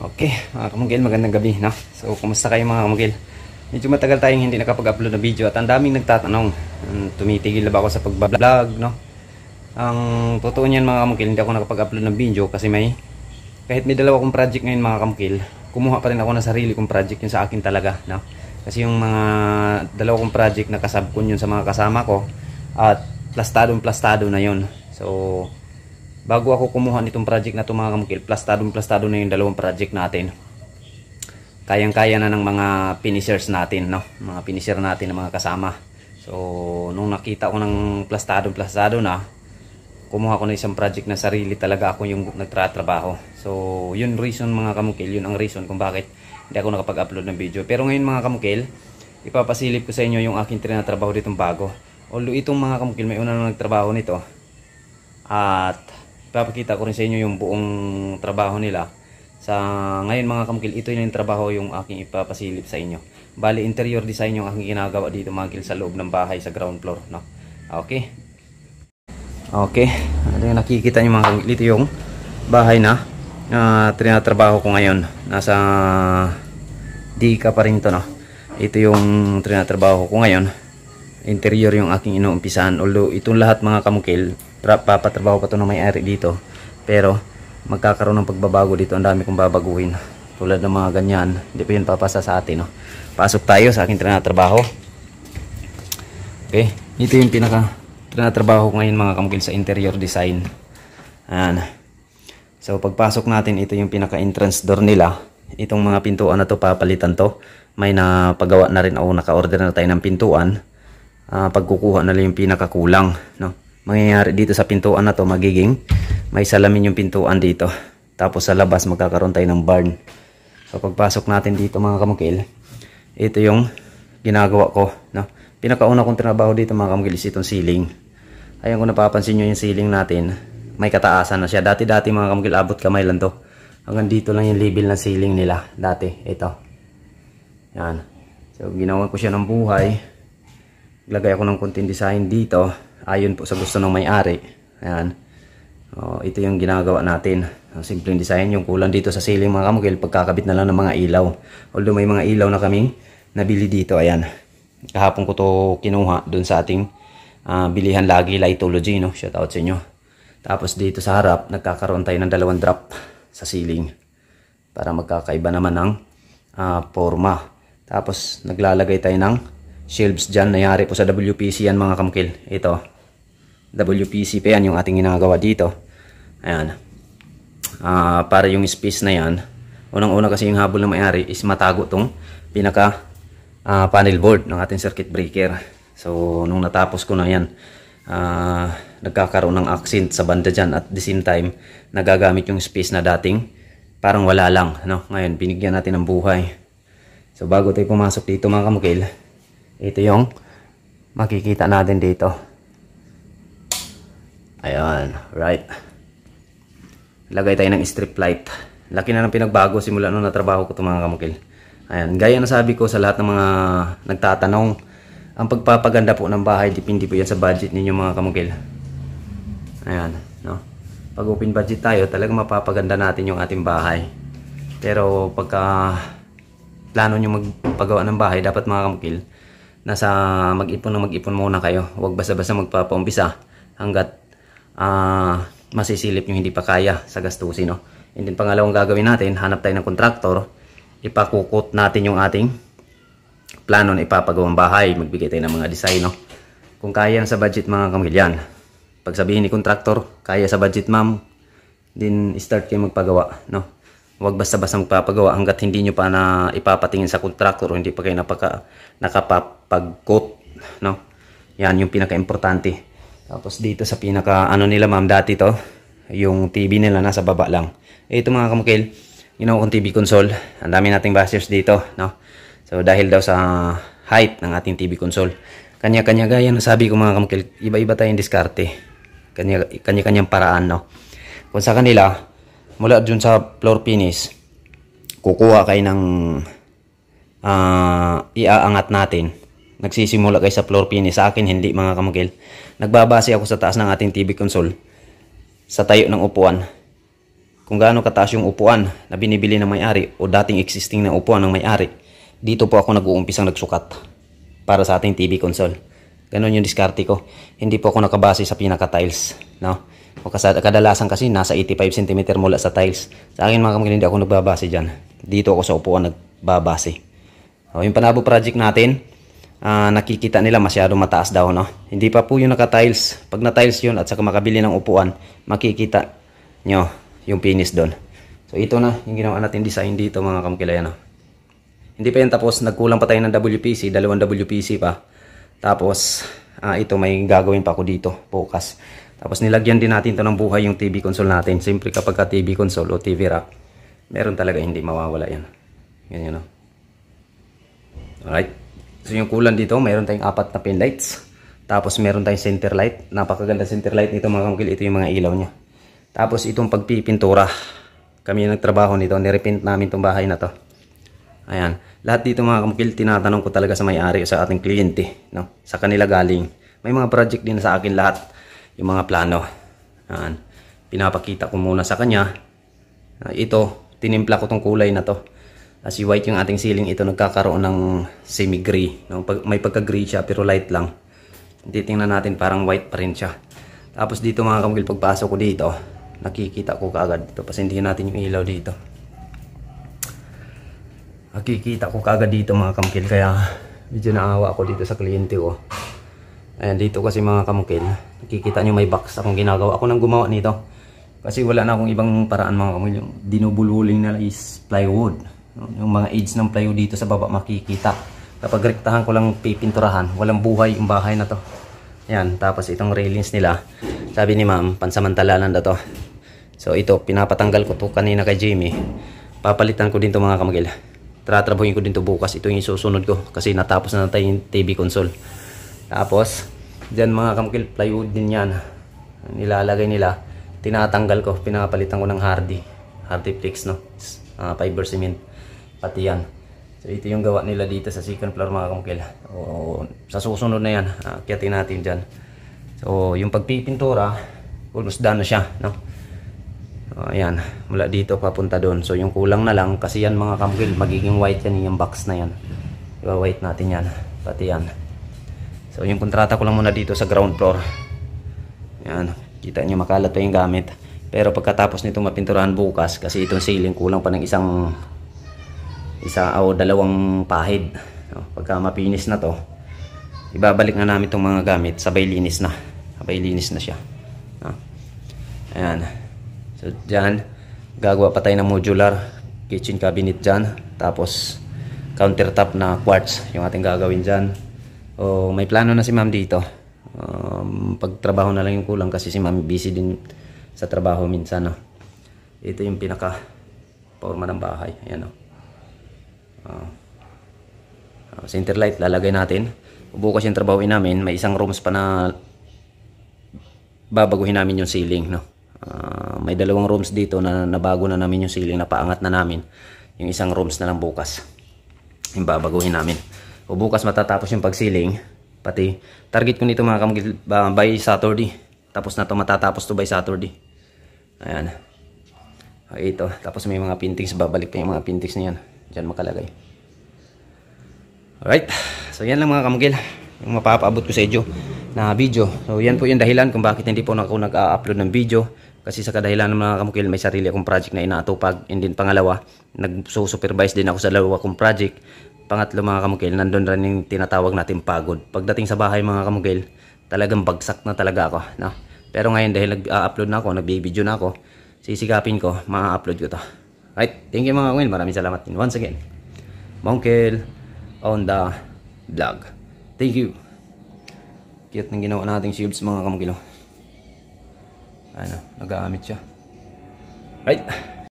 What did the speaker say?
Okay, mga kamugil, magandang gabi, no? So, kumusta kayo mga kamugil? Medyo matagal tayong hindi nakapag-upload na video at ang daming nagtatanong, um, tumitigil na ba ako sa pag-vlog no? Ang totoo niyan mga kamugil, hindi ako nakapag-upload ng video kasi may, kahit may dalawa kong project ngayon mga kamugil, kumuha pa rin ako na sarili kong project, yung sa akin talaga, no? Kasi yung mga dalawa kong project, nakasabkon yun sa mga kasama ko at plastadong plastado na yun. So, bago ako kumuha nitong project na to mga kamukil plastadong plastado na yung dalawang project natin kayang kaya na ng mga finishers natin no mga finisher natin ng mga kasama so nung nakita ko ng plastadong plastado na kumuha ko na isang project na sarili talaga ako yung nagtratrabaho so yun reason mga kamukil yun ang reason kung bakit hindi ako nakapag-upload ng video pero ngayon mga kamukil ipapasilip ko sa inyo yung aking trinatrabaho ditong bago although itong mga kamukil may una na nagtrabaho nito at Papakita ko rin sa inyo yung buong trabaho nila. Sa ngayon mga kamukil, ito yung trabaho yung aking ipapasilip sa inyo. Bali, interior design yung aking ginagawa dito mga kamukil sa loob ng bahay sa ground floor. No? Okay. Okay. Ito ano yung nakikita nyo mga kamukil. Ito yung bahay na uh, trinatrabaho ko ngayon. Nasa dika pa rin to no. Ito yung trinatrabaho ko ngayon. Interior yung aking inuumpisahan. Although itong lahat mga kamukil papatrabaho pa to ng may-ari dito pero magkakaroon ng pagbabago dito ang dami kong babaguhin tulad ng mga ganyan hindi pa yun papasa sa atin no? pasok tayo sa aking trinatrabaho okay ito yung pinaka trinatrabaho ko ngayon mga kamukil sa interior design ayan so pagpasok natin ito yung pinaka entrance door nila itong mga pintuan na to papalitan to may napagawa na rin o naka-order na tayo ng pintuan uh, pagkukuha na lang yung pinakakulang no mangyayari dito sa pintuan na to magiging may salamin yung pintuan dito tapos sa labas magkakaroon tayo ng barn so pagpasok natin dito mga kamukil ito yung ginagawa ko no? pinakauna kong trabaho dito mga kamukil is itong ceiling ayun kung napapansin nyo yung ceiling natin may kataasan na siya dati dati mga kamukil abot kamay lang to hanggang dito lang yung label ng ceiling nila dati ito yan so ginawa ko siya ng buhay Lagay ako ng konting design dito. Ayon po sa gusto ng may-ari. Ayan. oh, ito yung ginagawa natin. Ang simpleng design. Yung kulang dito sa ceiling mga kamukil. Pagkakabit na lang ng mga ilaw. Although may mga ilaw na kaming nabili dito. Ayan. Kahapon ko to kinuha dun sa ating uh, bilihan lagi Lightology. No? Shout out sa inyo. Tapos dito sa harap, nagkakaroon tayo ng dalawang drop sa ceiling. Para magkakaiba naman ng uh, forma. Tapos naglalagay tayo ng shelves dyan. Nayari po sa WPC yan mga kamukil. Ito. WPC pa yan yung ating ginagawa dito. Ayan. Uh, para yung space na yan. Unang-una kasi yung habol na mayari is matago tong pinaka uh, panel board ng ating circuit breaker. So, nung natapos ko na yan, uh, nagkakaroon ng accent sa banda dyan at the same time, nagagamit yung space na dating parang wala lang. No? Ngayon, binigyan natin ng buhay. So, bago tayo pumasok dito mga kamukil, ito yung makikita natin dito. Ayan, right. Lagay tayo ng strip light. Laki na ng pinagbago simula nung natrabaho ko ito mga kamukil. Ayan, gaya na sabi ko sa lahat ng mga nagtatanong, ang pagpapaganda po ng bahay, dipindi po yan sa budget ninyo mga kamukil. Ayan, no? Pag open budget tayo, talaga mapapaganda natin yung ating bahay. Pero pagka plano nyo magpagawa ng bahay, dapat mga kamukil, nasa mag-ipon na mag-ipon muna kayo. Huwag basta-basta magpapaumpisa hanggat uh, masisilip nyo hindi pa kaya sa gastusin. No? And then pangalawang gagawin natin, hanap tayo ng kontraktor, ipakukot natin yung ating plano na ipapagawang bahay. Magbigay tayo ng mga design. No? Kung kaya sa budget mga kamilyan, pag sabihin ni kontraktor, kaya sa budget ma'am, din start kayo magpagawa. No? Huwag basta-basta magpapagawa hanggat hindi nyo pa na ipapatingin sa contractor o hindi pa kayo napaka, nakapapag-coat. No? Yan yung pinaka-importante. Tapos dito sa pinaka, ano nila ma'am, dati to, yung TV nila nasa baba lang. Eh, ito mga kamukil, ginawa kong TV console. Ang dami nating bashers dito. No? So dahil daw sa height ng ating TV console. Kanya-kanya gaya na sabi ko mga kamukil, iba-iba tayong diskarte. Kanya-kanyang paraan. No? Kung sa kanila, mula dun sa floor finish kukuha kay ng uh, iaangat natin nagsisimula kayo sa floor finish sa akin hindi mga kamagil nagbabase ako sa taas ng ating TV console sa tayo ng upuan kung gaano kataas yung upuan na binibili ng may-ari o dating existing na upuan ng may-ari dito po ako nag-uumpisang nagsukat para sa ating TV console ganon yung diskarte ko hindi po ako nakabase sa pinaka tiles no o kadalasan kasi nasa 85 cm mula sa tiles. Sa akin mga kamagin, hindi ako nagbabase dyan. Dito ako sa upuan nagbabase. O, yung panabo project natin, uh, nakikita nila masyado mataas daw. No? Hindi pa po yung naka-tiles. Pag na-tiles yun at saka makabili ng upuan, makikita nyo yung finish doon. So ito na yung ginawa natin design dito mga kamkilayan. No? Hindi pa yan tapos, nagkulang pa tayo ng WPC, dalawang WPC pa. Tapos, uh, ito may gagawin pa ako dito bukas. Tapos nilagyan din natin to ng buhay yung TV console natin. Siyempre kapag ka TV console o TV rack, meron talaga hindi mawawala yan. Ganyan no. Alright. So yung kulan dito, meron tayong apat na pin lights. Tapos meron tayong center light. Napakaganda center light nito mga kamukil. Ito yung mga ilaw niya. Tapos itong pagpipintura. Kami yung nagtrabaho nito. Nirepint namin itong bahay na to. Ayan. Lahat dito mga kamukil, tinatanong ko talaga sa may-ari o sa ating kliyente. No? Sa kanila galing. May mga project din sa akin lahat yung mga plano. Ayan. Pinapakita ko muna sa kanya. ito, tinimpla ko tong kulay na to. As white yung ating ceiling, ito nagkakaroon ng semi-gray. No? may pagka-gray siya pero light lang. Titingnan natin parang white pa rin siya. Tapos dito mga kamukil, pagpasok ko dito, nakikita ko kaagad dito. Pasindihin natin yung ilaw dito. Nakikita ko kaagad dito mga kamukil, kaya medyo naawa ako dito sa kliyente ko. Ayan, dito kasi mga kamukil, nakikita nyo may box akong ginagawa. Ako nang gumawa nito. Kasi wala na akong ibang paraan mga kamukil. Yung dinubulwuling na is plywood. Yung mga age ng plywood dito sa baba makikita. Kapag rektahan ko lang pipinturahan, walang buhay yung bahay na to. Ayan, tapos itong railings nila. Sabi ni ma'am, pansamantala lang na to. So ito, pinapatanggal ko to kanina kay Jimmy. Papalitan ko din to mga kamukil. Tratrabuhin ko din to bukas. Ito yung susunod ko kasi natapos na tayo yung TV console. Tapos, dyan mga kamkil plywood din yan. Nilalagay nila. Tinatanggal ko, pinapalitan ko ng hardy. Hardy flakes, no? Uh, fiber cement. Pati yan. So, ito yung gawa nila dito sa second floor mga kamkil. O, sa susunod na yan, akyatin natin dyan. So, yung pagpipintura, almost done na siya, no? So, ayan, mula dito papunta doon. So, yung kulang na lang, kasi yan mga kamkil, magiging white yan yung box na yan. Iwa-white natin yan, pati yan. So yung kontrata ko lang muna dito sa ground floor. Yan, kita nyo makalat pa yung gamit. Pero pagkatapos nito mapinturahan bukas kasi itong ceiling kulang pa ng isang isa o dalawang pahid. Pagka mapinis na to, ibabalik na namin itong mga gamit sabay linis na. Sabay linis na siya. Ayan. So dyan, gagawa pa tayo ng modular kitchen cabinet dyan. Tapos countertop na quartz yung ating gagawin dyan. O may plano na si ma'am dito. Um, pagtrabaho na lang yung kulang kasi si ma'am busy din sa trabaho minsan. No? Ito yung pinaka forma ng bahay. Ayan o. No? Uh, center light lalagay natin. Bukas yung trabaho namin. May isang rooms pa na babaguhin namin yung ceiling. No? Uh, may dalawang rooms dito na nabago na namin yung ceiling. Napaangat na namin. Yung isang rooms na lang bukas. Yung babaguhin namin o bukas matatapos yung pagsiling pati target ko nito mga kamugil uh, by Saturday tapos na to matatapos to by Saturday ayan ay ah, ito tapos may mga pintings babalik pa yung mga pintings na yan dyan makalagay alright so yan lang mga kamugil yung mapapaabot ko sa inyo na video so yan po yung dahilan kung bakit hindi po ako nag-upload ng video kasi sa kadahilan ng mga kamukil may sarili akong project na inaatupag and din pangalawa nag-supervise din ako sa dalawa kong project Pangatlo mga kamugil, nandun rin yung tinatawag natin pagod. Pagdating sa bahay mga kamugil, talagang bagsak na talaga ako. No? Pero ngayon dahil nag-upload na ako, nag-video na ako, sisigapin ko, ma-upload ko to. Right, thank you mga kamugil. Maraming salamat din once again. Mongkil on the vlog. Thank you. Cute ng ginawa nating shields mga kamugil. Oh. Ano, oh. nag-aamit siya. Right.